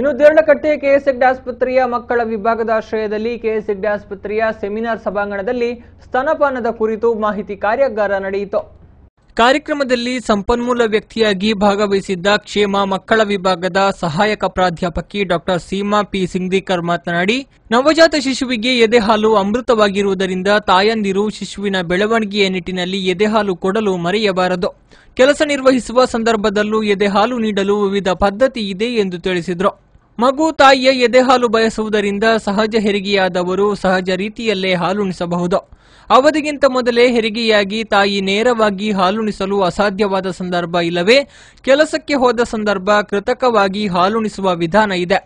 ಇನ್ನು ದೇರಳಕಟ್ಟೆ ಕೆಎಸ್ಎಗ್ಡ್ ಆಸ್ಪತ್ರೆಯ ಮಕ್ಕಳ ವಿಭಾಗದ ಆಶ್ರಯದಲ್ಲಿ ಕೆಎಸ್ಎಗ್ಡ್ ಆಸ್ಪತ್ರೆಯ ಸೆಮಿನಾರ್ ಸಭಾಂಗಣದಲ್ಲಿ ಸ್ತನಪಾನದ ಕುರಿತು ಮಾಹಿತಿ ಕಾರ್ಯಾಗಾರ ನಡೆಯಿತು ಕಾರ್ಯಕ್ರಮದಲ್ಲಿ ಸಂಪನ್ಮೂಲ ವ್ಯಕ್ತಿಯಾಗಿ ಭಾಗವಹಿಸಿದ್ದ ಕ್ಷೇಮ ಮಕ್ಕಳ ವಿಭಾಗದ ಸಹಾಯಕ ಪ್ರಾಧ್ಯಾಪಕಿ ಡಾಕ್ಟರ್ ಸೀಮಾ ಪಿ ಸಿಂಗ್ದೀಕರ್ ಮಾತನಾಡಿ ನವಜಾತ ಶಿಶುವಿಗೆ ಎದೆಹಾಲು ಅಮೃತವಾಗಿರುವುದರಿಂದ ತಾಯಂದಿರು ಶಿಶುವಿನ ಬೆಳವಣಿಗೆಯ ನಿಟ್ಟಿನಲ್ಲಿ ಎದೆಹಾಲು ಕೊಡಲು ಮರೆಯಬಾರದು ಕೆಲಸ ನಿರ್ವಹಿಸುವ ಸಂದರ್ಭದಲ್ಲೂ ಎದೆಹಾಲು ನೀಡಲು ವಿವಿಧ ಪದ್ಧತಿ ಇದೆ ಎಂದು ತಿಳಿಸಿದರು ಮಗು ತಾಯಿಯ ಎದೆಹಾಲು ಬಯಸುವುದರಿಂದ ಸಹಜ ಹೆರಿಗೆಯಾದವರು ಸಹಜ ರೀತಿಯಲ್ಲೇ ಹಾಲುಣಿಸಬಹುದು ಅವಧಿಗಿಂತ ಮೊದಲೇ ಹೆರಿಗೆಯಾಗಿ ತಾಯಿ ನೇರವಾಗಿ ಹಾಲುಣಿಸಲು ಅಸಾಧ್ಯವಾದ ಸಂದರ್ಭ ಇಲ್ಲವೇ ಕೆಲಸಕ್ಕೆ ಹೋದ ಸಂದರ್ಭ ಕೃತಕವಾಗಿ ಹಾಲುಣಿಸುವ ವಿಧಾನ ಇದೆ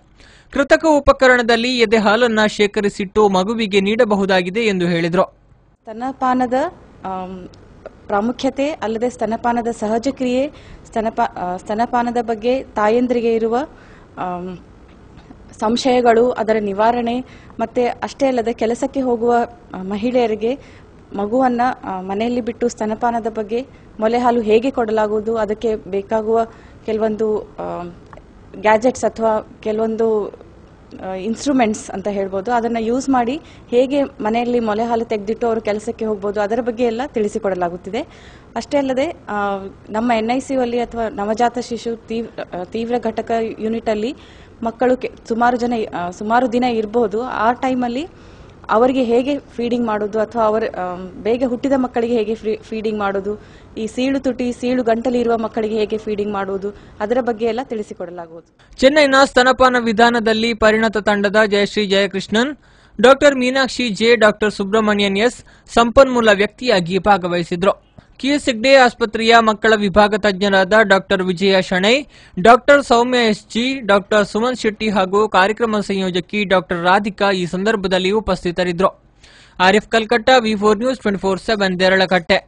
ಕೃತಕ ಉಪಕರಣದಲ್ಲಿ ಎದೆ ಹಾಲನ್ನು ಶೇಖರಿಸಿಟ್ಟು ಮಗುವಿಗೆ ನೀಡಬಹುದಾಗಿದೆ ಎಂದು ಹೇಳಿದರು ಸ್ತನಪಾನದ ಪ್ರಾಮುಖ್ಯತೆ ಅಲ್ಲದೆ ಸ್ತನಪಾನದ ಸಹಜ ಕ್ರಿಯೆ ಸ್ತನಪಾನದ ಬಗ್ಗೆ ತಾಯಂದ್ರಿಗೆ ಇರುವ ಸಂಶಯಗಳು ಅದರ ನಿವಾರಣೆ ಮತ್ತೆ ಅಷ್ಟೇ ಅಲ್ಲದೆ ಕೆಲಸಕ್ಕೆ ಹೋಗುವ ಮಹಿಳೆಯರಿಗೆ ಮಗುವನ್ನ ಮನೆಯಲ್ಲಿ ಬಿಟ್ಟು ಸ್ತನಪಾನದ ಬಗ್ಗೆ ಮೊಲೆ ಹಾಲು ಹೇಗೆ ಕೊಡಲಾಗುವುದು ಅದಕ್ಕೆ ಬೇಕಾಗುವ ಕೆಲವೊಂದು ಗ್ಯಾಜೆಟ್ಸ್ ಅಥವಾ ಕೆಲವೊಂದು ಇನ್ಸ್ಟ್ರೂಮೆಂಟ್ಸ್ ಅಂತ ಹೇಳ್ಬೋದು ಅದನ್ನು ಯೂಸ್ ಮಾಡಿ ಹೇಗೆ ಮನೆಯಲ್ಲಿ ಮೊಲೆ ಹಾಲು ತೆಗೆದಿಟ್ಟು ಅವರು ಕೆಲಸಕ್ಕೆ ಹೋಗ್ಬೋದು ಅದರ ಬಗ್ಗೆ ಎಲ್ಲ ತಿಳಿಸಿಕೊಡಲಾಗುತ್ತಿದೆ ಅಷ್ಟೇ ಅಲ್ಲದೆ ನಮ್ಮ ಎನ್ ಐ ಸಿಯಲ್ಲಿ ಅಥವಾ ನವಜಾತ ಶಿಶು ತೀವ್ರ ತೀವ್ರ ಘಟಕ ಯೂನಿಟಲ್ಲಿ ಮಕ್ಕಳು ಸುಮಾರು ಜನ ಸುಮಾರು ದಿನ ಇರಬಹುದು ಆ ಟೈಮಲ್ಲಿ ಅವರಿಗೆ ಹೇಗೆ ಫೀಡಿಂಗ್ ಮಾಡೋದು ಅಥವಾ ಅವರ ಬೇಗ ಹುಟ್ಟಿದ ಮಕ್ಕಳಿಗೆ ಹೇಗೆ ಫೀಡಿಂಗ್ ಮಾಡೋದು ಈ ಸೀಳು ತುಟಿ ಸೀಳು ಗಂಟಲಿ ಇರುವ ಮಕ್ಕಳಿಗೆ ಹೇಗೆ ಫೀಡಿಂಗ್ ಮಾಡುವುದು ಅದರ ಬಗ್ಗೆ ಎಲ್ಲ ತಿಳಿಸಿಕೊಡಲಾಗುವುದು ಚೆನ್ನೈನ ಸ್ತನಪಾನ ವಿಧಾನದಲ್ಲಿ ಪರಿಣತ ತಂಡದ Jayashree Jayakrishnan doctor Meenakshi J doctor Subramanian S ಸಂಪನ್ಮೂಲ ವ್ಯಕ್ತಿಯಾಗಿ ಭಾಗವಹಿಸಿದ್ರು ಕಿಸ್ ಹೆಗ್ಡೆ ಆಸ್ಪತ್ರೆಯ ಮಕ್ಕಳ ವಿಭಾಗ ತಜ್ಞರಾದ doctor Vijaya Shenoy doctor Soumya S G doctor Suman Shetty ಹಾಗೂ ಕಾರ್ಯಕ್ರಮ ಸಂಯೋಜಕಿ ಡಾಕ್ಟರ್ ರಾಧಿಕಾ ಈ ಸಂದರ್ಭದಲ್ಲಿ ಉಪಸ್ಥಿತರಿದ್ದರು Arif Kalkatta V four news twenty four seven Deralakatte